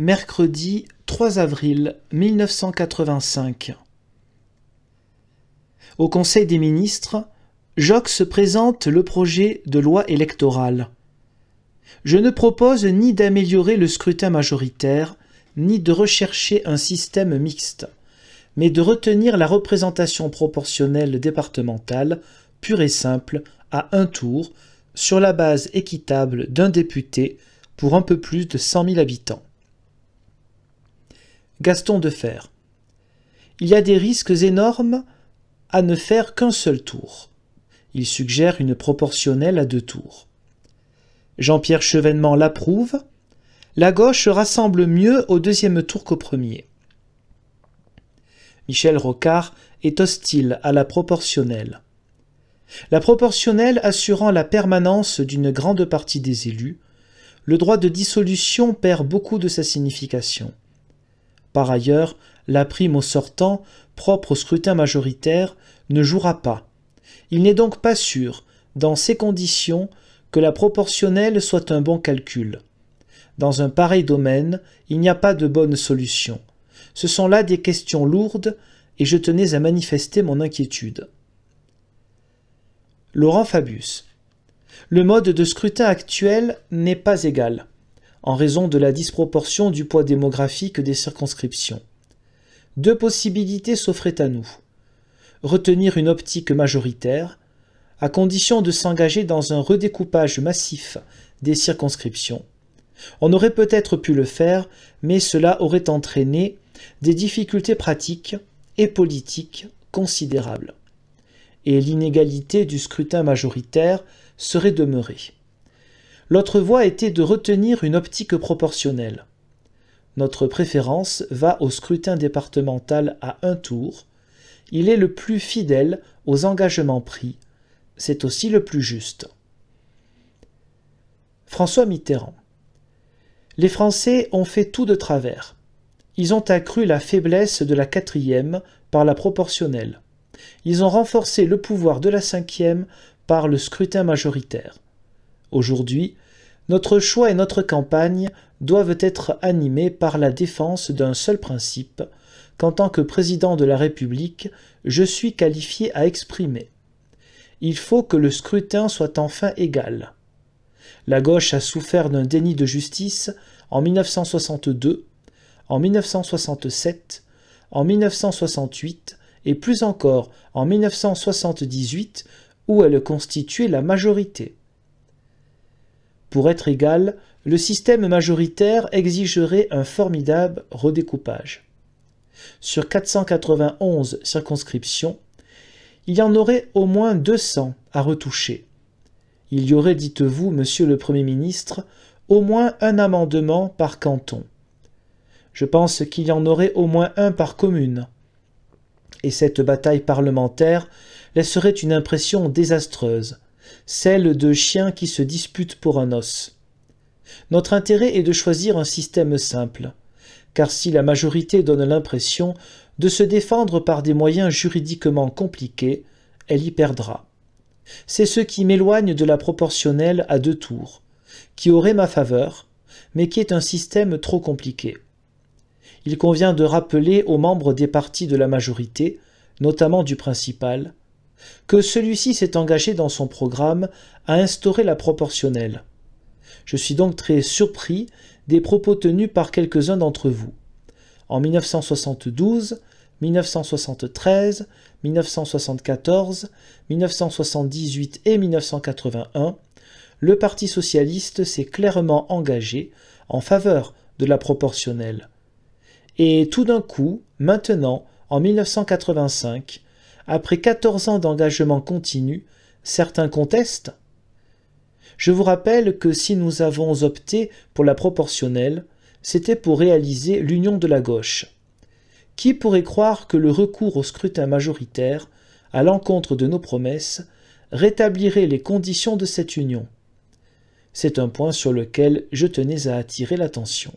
mercredi 3 avril 1985. Au Conseil des ministres, se présente le projet de loi électorale. Je ne propose ni d'améliorer le scrutin majoritaire, ni de rechercher un système mixte, mais de retenir la représentation proportionnelle départementale, pure et simple, à un tour, sur la base équitable d'un député pour un peu plus de 100 000 habitants. Gaston Defer. Il y a des risques énormes à ne faire qu'un seul tour. Il suggère une proportionnelle à deux tours. Jean-Pierre Chevènement l'approuve. La gauche rassemble mieux au deuxième tour qu'au premier. Michel Rocard est hostile à la proportionnelle. La proportionnelle assurant la permanence d'une grande partie des élus, le droit de dissolution perd beaucoup de sa signification. Par ailleurs, la prime au sortant, propre au scrutin majoritaire, ne jouera pas. Il n'est donc pas sûr, dans ces conditions, que la proportionnelle soit un bon calcul. Dans un pareil domaine, il n'y a pas de bonne solution. Ce sont là des questions lourdes et je tenais à manifester mon inquiétude. Laurent Fabius. Le mode de scrutin actuel n'est pas égal en raison de la disproportion du poids démographique des circonscriptions. Deux possibilités s'offraient à nous. Retenir une optique majoritaire, à condition de s'engager dans un redécoupage massif des circonscriptions. On aurait peut-être pu le faire, mais cela aurait entraîné des difficultés pratiques et politiques considérables. Et l'inégalité du scrutin majoritaire serait demeurée. L'autre voie était de retenir une optique proportionnelle. Notre préférence va au scrutin départemental à un tour. Il est le plus fidèle aux engagements pris. C'est aussi le plus juste. François Mitterrand. Les Français ont fait tout de travers. Ils ont accru la faiblesse de la quatrième par la proportionnelle. Ils ont renforcé le pouvoir de la cinquième par le scrutin majoritaire. Aujourd'hui, notre choix et notre campagne doivent être animés par la défense d'un seul principe, qu'en tant que président de la République, je suis qualifié à exprimer. Il faut que le scrutin soit enfin égal. La gauche a souffert d'un déni de justice en 1962, en 1967, en 1968 et plus encore en 1978 où elle constituait la majorité. Pour être égal, le système majoritaire exigerait un formidable redécoupage. Sur 491 circonscriptions, il y en aurait au moins 200 à retoucher. Il y aurait, dites-vous, monsieur le Premier ministre, au moins un amendement par canton. Je pense qu'il y en aurait au moins un par commune. Et cette bataille parlementaire laisserait une impression désastreuse, celle de chiens qui se disputent pour un os. Notre intérêt est de choisir un système simple, car si la majorité donne l'impression de se défendre par des moyens juridiquement compliqués, elle y perdra. C'est ce qui m'éloigne de la proportionnelle à deux tours, qui aurait ma faveur, mais qui est un système trop compliqué. Il convient de rappeler aux membres des partis de la majorité, notamment du principal, que celui-ci s'est engagé dans son programme à instaurer la proportionnelle. Je suis donc très surpris des propos tenus par quelques-uns d'entre vous. En 1972, 1973, 1974, 1978 et 1981, le Parti socialiste s'est clairement engagé en faveur de la proportionnelle. Et tout d'un coup, maintenant, en 1985, après 14 ans d'engagement continu, certains contestent. Je vous rappelle que si nous avons opté pour la proportionnelle, c'était pour réaliser l'union de la gauche. Qui pourrait croire que le recours au scrutin majoritaire, à l'encontre de nos promesses, rétablirait les conditions de cette union C'est un point sur lequel je tenais à attirer l'attention.